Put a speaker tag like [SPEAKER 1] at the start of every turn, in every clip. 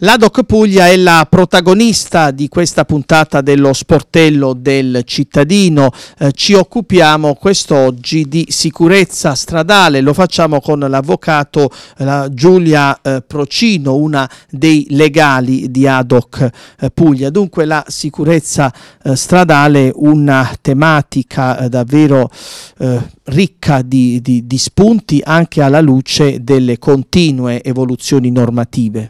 [SPEAKER 1] La Doc Puglia è la protagonista di questa puntata dello sportello del cittadino. Eh, ci occupiamo quest'oggi di sicurezza stradale, lo facciamo con l'avvocato eh, Giulia eh, Procino, una dei legali di Adoc eh, Puglia. Dunque la sicurezza eh, stradale è una tematica eh, davvero ricca di, di, di spunti anche alla luce delle continue evoluzioni normative.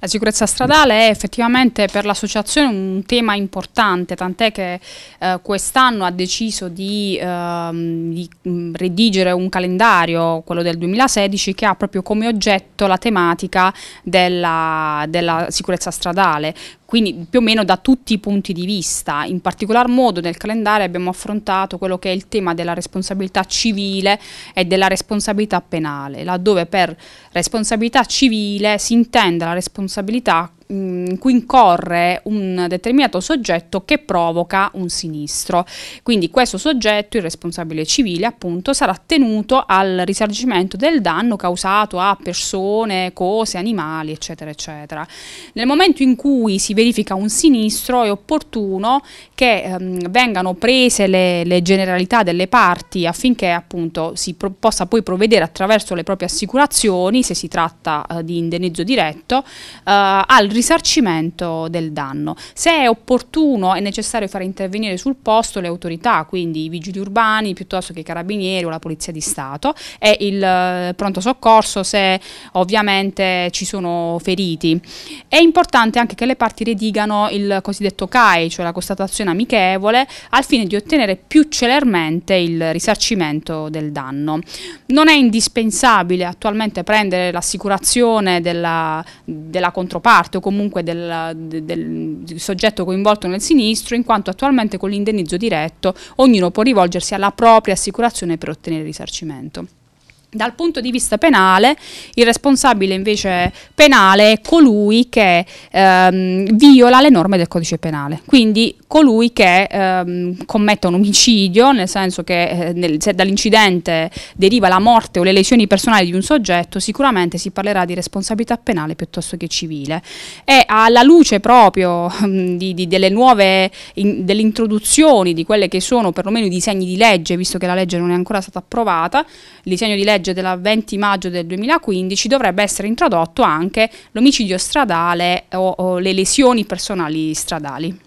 [SPEAKER 2] La sicurezza stradale è effettivamente per l'associazione un tema importante, tant'è che eh, quest'anno ha deciso di, ehm, di, mm, redigere un calendario, quello del 2016, che ha proprio come oggetto la tematica della, della sicurezza stradale, quindi più o meno da tutti i punti di vista. In particolar modo nel calendario abbiamo affrontato quello che è il tema della responsabilità civile e della responsabilità penale, laddove per responsabilità civile si intende la responsabilità responsabilità in cui incorre un determinato soggetto che provoca un sinistro. Quindi questo soggetto, il responsabile civile, appunto, sarà tenuto al risarcimento del danno causato a persone, cose, animali, eccetera, eccetera. Nel momento in cui si verifica un sinistro è opportuno che ehm, vengano prese le, le, generalità delle parti affinché appunto si pro- possa poi provvedere attraverso le proprie assicurazioni, se si tratta eh, di indennizzo diretto, eh, al risarcimento risarcimento del danno. Se è opportuno è necessario fare intervenire sul posto le autorità, quindi i vigili urbani piuttosto che i carabinieri o la polizia di Stato e il eh, pronto soccorso se ovviamente ci sono feriti. È importante anche che le parti redigano il cosiddetto CAI, cioè la constatazione amichevole, al fine di ottenere più celermente il risarcimento del danno. Non è indispensabile attualmente prendere l'assicurazione della, della controparte o comunque del, del, soggetto coinvolto nel sinistro, in quanto attualmente con l'indennizzo diretto ognuno può rivolgersi alla propria assicurazione per ottenere il risarcimento. Dal punto di vista penale, il responsabile invece penale è colui che ehm, viola le norme del codice penale, quindi colui che ehm, commette un omicidio, nel senso che eh, nel, se dall'incidente deriva la morte o le lesioni personali di un soggetto, sicuramente si parlerà di responsabilità penale piuttosto che civile. E alla luce proprio ehm, di, di, delle nuove, in, delle introduzioni di quelle che sono perlomeno i disegni di legge, visto che la legge non è ancora stata approvata, il disegno di legge legge del 20 maggio del 2015 dovrebbe essere introdotto anche l'omicidio stradale o, o le lesioni personali stradali.